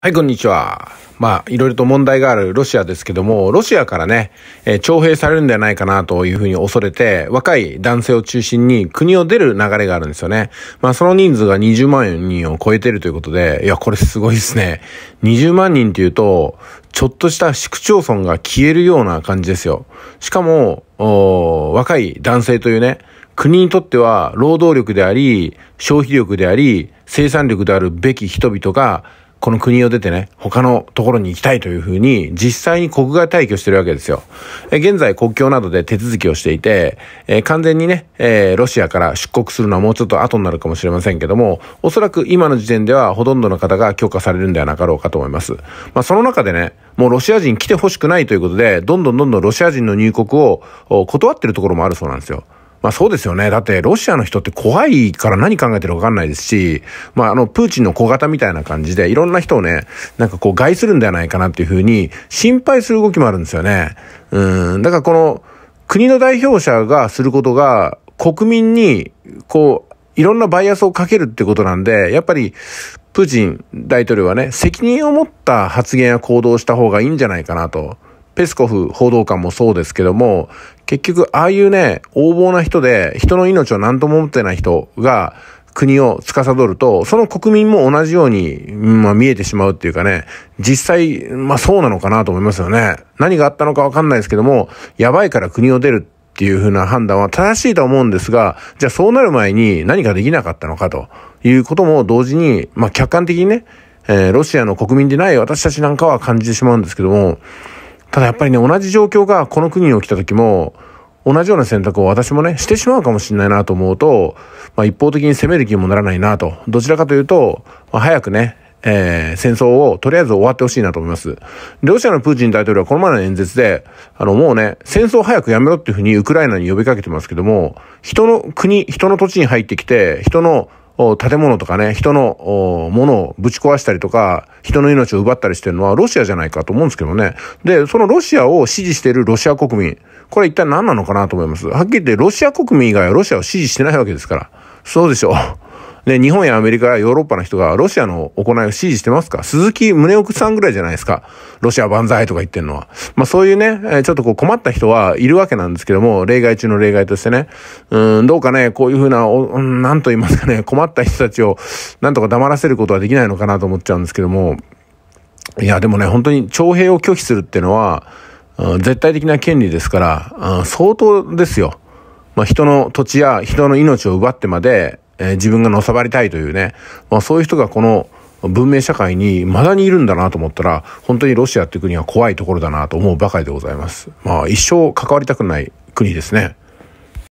はい、こんにちは。まあ、いろいろと問題があるロシアですけども、ロシアからね、えー、徴兵されるんではないかなというふうに恐れて、若い男性を中心に国を出る流れがあるんですよね。まあ、その人数が20万人を超えてるということで、いや、これすごいですね。20万人っていうと、ちょっとした市区町村が消えるような感じですよ。しかも、若い男性というね、国にとっては労働力であり、消費力であり、生産力であるべき人々が、この国を出てね、他のところに行きたいというふうに、実際に国外退去してるわけですよ。え現在国境などで手続きをしていて、え完全にね、えロシアから出国するのはもうちょっと後になるかもしれませんけども、おそらく今の時点ではほとんどの方が許可されるんではなかろうかと思います。まあその中でね、もうロシア人来てほしくないということで、どんどんどんどんロシア人の入国を断ってるところもあるそうなんですよ。まあそうですよね。だってロシアの人って怖いから何考えてるかわかんないですし、まああのプーチンの小型みたいな感じでいろんな人をね、なんかこう害するんではないかなっていうふうに心配する動きもあるんですよね。うん。だからこの国の代表者がすることが国民にこういろんなバイアスをかけるってことなんで、やっぱりプーチン大統領はね、責任を持った発言や行動をした方がいいんじゃないかなと。ペスコフ報道官もそうですけども、結局、ああいうね、横暴な人で、人の命を何とも持ってない人が、国を司ると、その国民も同じように、まあ、見えてしまうっていうかね、実際、まあそうなのかなと思いますよね。何があったのかわかんないですけども、やばいから国を出るっていう風な判断は正しいと思うんですが、じゃあそうなる前に何ができなかったのかということも同時に、まあ客観的にね、えー、ロシアの国民でない私たちなんかは感じてしまうんですけども、ただやっぱりね、同じ状況がこの国に起きた時も、同じような選択を私もね、してしまうかもしれないなと思うと、まあ、一方的に攻める気にもならないなと。どちらかというと、まあ、早くね、えー、戦争をとりあえず終わってほしいなと思います。ロシアのプーチン大統領はこの前の演説で、あのもうね、戦争を早くやめろっていうふうにウクライナに呼びかけてますけども、人の国、人の土地に入ってきて、人の建物とかね、人のものをぶち壊したりとか、人の命を奪ったりしてるのはロシアじゃないかと思うんですけどね。で、そのロシアを支持しているロシア国民、これ一体何なのかなと思います。はっきり言ってロシア国民以外はロシアを支持してないわけですから。そうでしょう。ね、日本やアメリカやヨーロッパの人がロシアの行いを支持してますか鈴木宗男さんぐらいじゃないですか。ロシア万歳とか言ってるのは。まあそういうね、ちょっとこう困った人はいるわけなんですけども、例外中の例外としてね、うん、どうかね、こういうふうな、うん、なんと言いますかね、困った人たちをなんとか黙らせることはできないのかなと思っちゃうんですけども、いや、でもね、本当に徴兵を拒否するっていうのは、絶対的な権利ですから、相当ですよ。まあ、人の土地や人の命を奪ってまで、えー、自分がのさばりたいというね、まあ、そういう人がこの文明社会にまだにいるんだなと思ったら、本当にロシアって国は怖いところだなと思うばかりでございます。まあ一生関わりたくない国ですね。